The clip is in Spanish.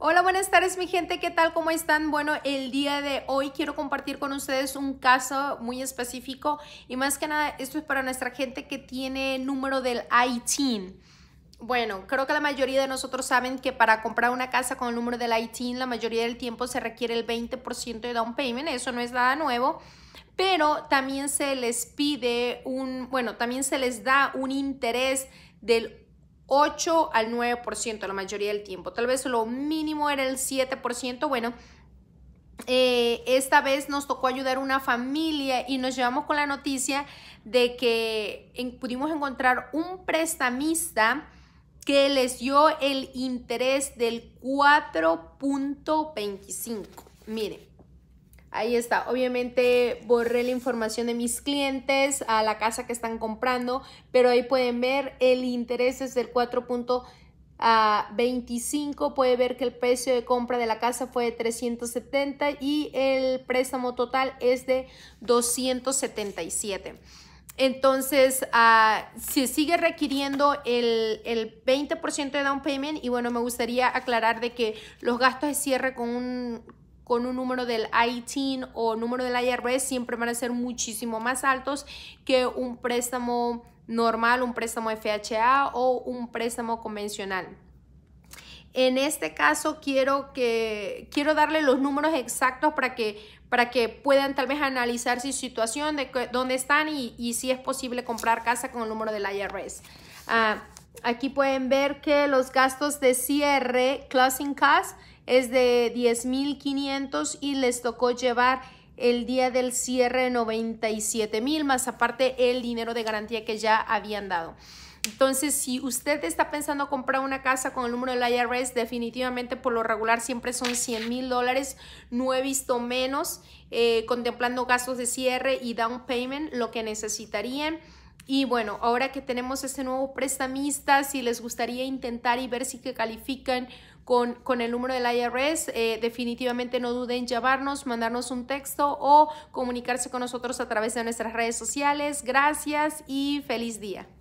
Hola, buenas tardes mi gente, ¿qué tal? ¿Cómo están? Bueno, el día de hoy quiero compartir con ustedes un caso muy específico y más que nada esto es para nuestra gente que tiene número del ITIN. Bueno, creo que la mayoría de nosotros saben que para comprar una casa con el número del ITIN la mayoría del tiempo se requiere el 20% de down payment, eso no es nada nuevo, pero también se les pide un, bueno, también se les da un interés del 8 al 9% la mayoría del tiempo. Tal vez lo mínimo era el 7%. Bueno, eh, esta vez nos tocó ayudar a una familia y nos llevamos con la noticia de que pudimos encontrar un prestamista que les dio el interés del 4.25. Miren, Ahí está. Obviamente borré la información de mis clientes a la casa que están comprando, pero ahí pueden ver el interés es del 4.25. Ah, Puede ver que el precio de compra de la casa fue de 370 y el préstamo total es de 277. Entonces, ah, se sigue requiriendo el, el 20% de down payment y bueno, me gustaría aclarar de que los gastos de cierre con un, con un número del ITIN o número del IRS siempre van a ser muchísimo más altos que un préstamo normal, un préstamo FHA o un préstamo convencional. En este caso quiero, que, quiero darle los números exactos para que, para que puedan tal vez analizar su situación, de dónde están y, si es posible comprar casa con el número del IRS. Aquí pueden ver que los gastos de cierre, closing cost, es de 10.500 y les tocó llevar el día del cierre 97.000 más aparte el dinero de garantía que ya habían dado. Entonces, si usted está pensando comprar una casa con el número del IRS, definitivamente por lo regular siempre son $100,000. mil dólares. No he visto menos, eh, contemplando gastos de cierre y down payment, lo que necesitarían. Y bueno, ahora que tenemos este nuevo prestamista, si les gustaría intentar y ver si que califican con, el número del IRS, eh, definitivamente no duden en llamarnos, mandarnos un texto o comunicarse con nosotros a través de nuestras redes sociales. Gracias y feliz día.